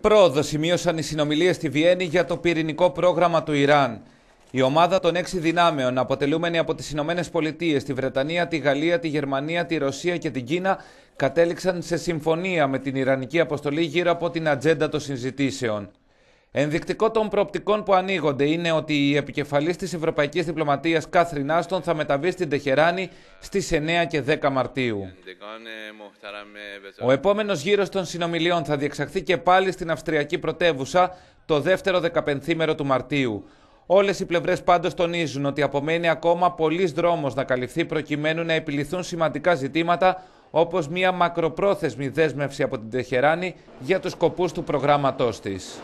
Πρόοδο σημείωσαν οι συνομιλίες στη Βιέννη για το πυρηνικό πρόγραμμα του Ιράν. Η ομάδα των έξι δυνάμεων, αποτελούμενη από τις Ηνωμένες Πολιτείες, τη Βρετανία, τη Γαλλία, τη Γερμανία, τη Ρωσία και την Κίνα, κατέληξαν σε συμφωνία με την Ιρανική αποστολή γύρω από την ατζέντα των συζητήσεων. Ενδεικτικό των προοπτικών που ανοίγονται είναι ότι η επικεφαλής της Ευρωπαϊκής Διπλωματίας Κάθριν Άστον θα μεταβεί στην Τεχεράνη στις 9 και 10 Μαρτίου. Ο επόμενος γύρος των συνομιλιών θα διεξαχθεί και πάλι στην Αυστριακή πρωτεύουσα το δεύτερο δεκαπενθήμερο του Μαρτίου. Όλες οι πλευρές πάντως τονίζουν ότι απομένει ακόμα πολλής δρόμος να καλυφθεί προκειμένου να επιληθούν σημαντικά ζητήματα όπως μια μακροπρόθεσμη δέσμευση από την Τεχεράνη για τους σκοπούς του προγράμματός της.